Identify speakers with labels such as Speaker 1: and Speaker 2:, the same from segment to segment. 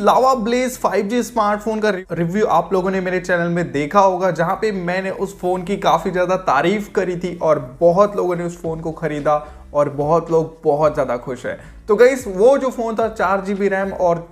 Speaker 1: लावा blaze 5G smartphone का review आप लोगों ने मेरे चैनल में देखा होगा जहां पे मैंने उस फ़ोन की काफ़ी ज़्यादा तारीफ करी थी और बहुत लोगों ने उस फ़ोन को ख़रीदा और बहुत लोग बहुत ज़्यादा खुश है तो गई वो जो फ़ोन था चार जी रैम और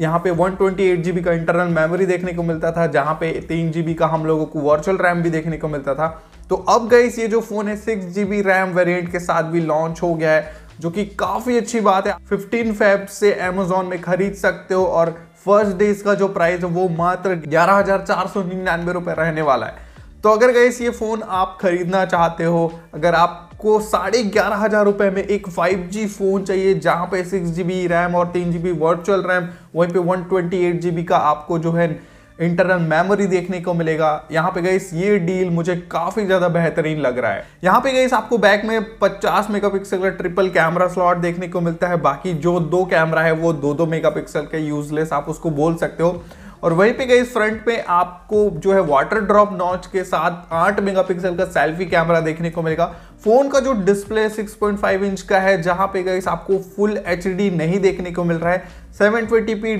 Speaker 1: यहाँ पे वन ट्वेंटी का इंटरनल मेमोरी देखने को मिलता था जहाँ पे तीन जी का हम लोगों को वर्चुअल रैम भी देखने को मिलता था तो अब गई ये जो फ़ोन है सिक्स जी रैम वेरियंट के साथ भी लॉन्च हो गया है जो कि काफ़ी अच्छी बात है 15 फेब से एमेजोन में खरीद सकते हो और फर्स्ट डे इसका जो प्राइस है वो मात्र ग्यारह हज़ार चार सौ निन्यानवे रहने वाला है तो अगर गैस ये फ़ोन आप खरीदना चाहते हो अगर आपको साढ़े ग्यारह हज़ार रुपए में एक 5G फ़ोन चाहिए जहां पे सिक्स जी रैम और तीन जी वर्चुअल रैम वहीं पे वन ट्वेंटी एट जी का आपको जो है इंटरनल मेमोरी देखने को मिलेगा यहाँ पे गई ये डील मुझे काफ़ी ज़्यादा बेहतरीन लग रहा है यहाँ पे गई आपको बैक में 50 मेगापिक्सल का ट्रिपल कैमरा स्लॉट देखने को मिलता है बाकी जो दो कैमरा है वो दो दो मेगापिक्सल के यूजलेस आप उसको बोल सकते हो और वहीं पे गई फ्रंट पे आपको जो है वाटर ड्रॉप नॉच के साथ आठ मेगापिक्सल का सेल्फी कैमरा देखने को मिलेगा फोन का जो डिस्प्ले 6.5 इंच का है जहां पे गई आपको फुल एच नहीं देखने को मिल रहा है सेवन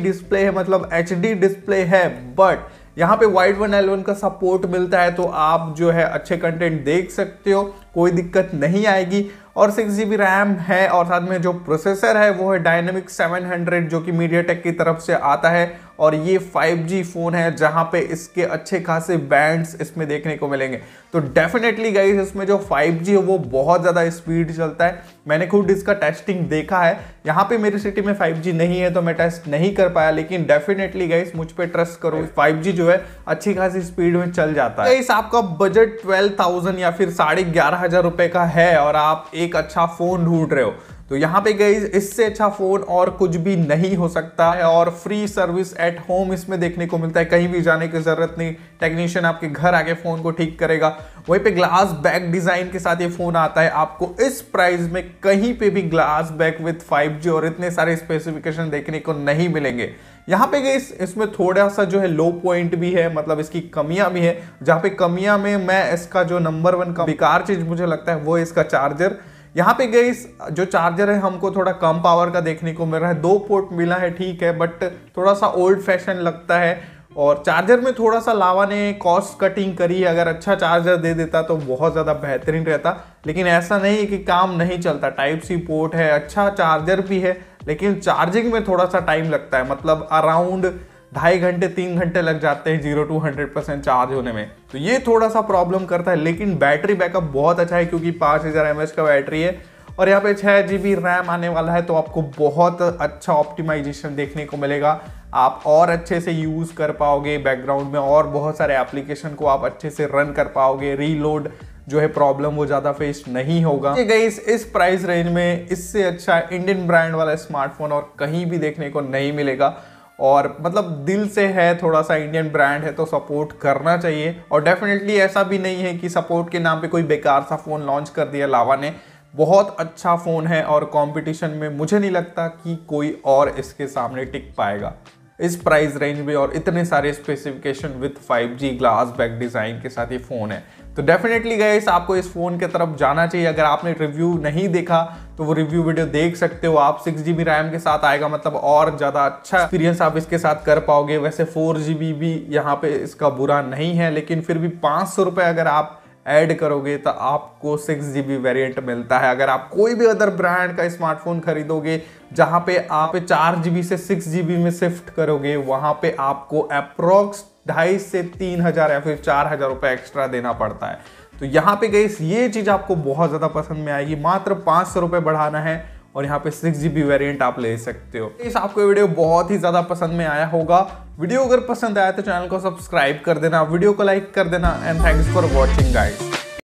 Speaker 1: डिस्प्ले है मतलब एच डिस्प्ले है बट यहाँ पे वाइड वन एलेवन का सपोर्ट मिलता है तो आप जो है अच्छे कंटेंट देख सकते हो कोई दिक्कत नहीं आएगी और सिक्स जी बी रैम है और साथ में जो प्रोसेसर है वो है डायनेमिक 700 जो कि मीडिया टेक की तरफ से आता है और ये 5G फ़ोन है जहां पे इसके अच्छे खासे बैंड्स इसमें देखने को मिलेंगे तो डेफिनेटली गाइज इसमें जो 5G है वो बहुत ज़्यादा स्पीड चलता है मैंने खुद इसका टेस्टिंग देखा है यहाँ पे मेरी सिटी में 5G नहीं है तो मैं टेस्ट नहीं कर पाया लेकिन डेफिनेटली गई मुझ पर ट्रस्ट करो 5G जो है अच्छी खासी स्पीड में चल जाता है आपका बजट ट्वेल्व या फिर साढ़े ग्यारह हज़ार का है और आप एक अच्छा फ़ोन ढूंढ रहे हो तो यहाँ पे गई इससे अच्छा फ़ोन और कुछ भी नहीं हो सकता है और फ्री सर्विस एट होम इसमें देखने को मिलता है कहीं भी जाने की ज़रूरत नहीं टेक्नीशियन आपके घर आके फ़ोन को ठीक करेगा वहीं पे ग्लास बैक डिज़ाइन के साथ ये फ़ोन आता है आपको इस प्राइस में कहीं पे भी ग्लास बैक विथ फाइव और इतने सारे स्पेसिफिकेशन देखने को नहीं मिलेंगे यहाँ पे गई इसमें थोड़ा सा जो है लो पॉइंट भी है मतलब इसकी कमियां भी है जहाँ पे कमियां में मैं इसका जो नंबर वन का बेकार चीज़ मुझे लगता है वो इसका चार्जर यहाँ पे गई जो चार्जर है हमको थोड़ा कम पावर का देखने को मिल रहा है दो पोर्ट मिला है ठीक है बट थोड़ा सा ओल्ड फैशन लगता है और चार्जर में थोड़ा सा लावा ने कॉस्ट कटिंग करी अगर अच्छा चार्जर दे देता तो बहुत ज़्यादा बेहतरीन रहता लेकिन ऐसा नहीं है कि काम नहीं चलता टाइप सी पोर्ट है अच्छा चार्जर भी है लेकिन चार्जिंग में थोड़ा सा टाइम लगता है मतलब अराउंड ढाई घंटे तीन घंटे लग जाते हैं zero to hundred percent charge होने में तो ये थोड़ा सा प्रॉब्लम करता है लेकिन बैटरी बैकअप बहुत अच्छा है क्योंकि पाँच हज़ार एम का बैटरी है और यहाँ पे छः जी बी रैम आने वाला है तो आपको बहुत अच्छा ऑप्टिमाइजेशन देखने को मिलेगा आप और अच्छे से यूज़ कर पाओगे बैकग्राउंड में और बहुत सारे एप्लीकेशन को आप अच्छे से रन कर पाओगे रीलोड जो है प्रॉब्लम वो ज़्यादा फेस नहीं होगा ये गई इस प्राइस रेंज में इससे अच्छा इंडियन ब्रांड वाला स्मार्टफोन और कहीं भी देखने को नहीं मिलेगा और मतलब दिल से है थोड़ा सा इंडियन ब्रांड है तो सपोर्ट करना चाहिए और डेफिनेटली ऐसा भी नहीं है कि सपोर्ट के नाम पे कोई बेकार सा फ़ोन लॉन्च कर दिया लावा ने बहुत अच्छा फ़ोन है और कंपटीशन में मुझे नहीं लगता कि कोई और इसके सामने टिक पाएगा इस प्राइस रेंज में और इतने सारे specification with 5G glass back design के साथ ये फ़ोन है तो डेफिनेटली गए आपको इस फ़ोन के तरफ जाना चाहिए अगर आपने रिव्यू नहीं देखा तो वो रिव्यू वीडियो देख सकते हो आप सिक्स जी रैम के साथ आएगा मतलब और ज़्यादा अच्छा एक्सपीरियंस आप इसके साथ कर पाओगे वैसे फोर जी भी यहाँ पे इसका बुरा नहीं है लेकिन फिर भी पाँच सौ अगर आप ऐड करोगे तो आपको सिक्स जी बी वेरियंट मिलता है अगर आप कोई भी अदर ब्रांड का स्मार्टफोन खरीदोगे जहाँ पे आप चार जी बी से सिक्स जी बी में शिफ्ट करोगे वहाँ पे आपको अप्रोक्स ढाई से तीन हज़ार या फिर चार हज़ार रुपए एक्स्ट्रा देना पड़ता है तो यहाँ पे गई ये चीज़ आपको बहुत ज़्यादा पसंद में आएगी मात्र पांच सौ रुपए बढ़ाना है और यहाँ पे सिक्स जी वेरियंट आप ले सकते हो इस आपको वीडियो बहुत ही ज़्यादा पसंद में आया होगा वीडियो अगर पसंद आया तो चैनल को सब्सक्राइब कर देना वीडियो को लाइक कर देना and thanks for watching guide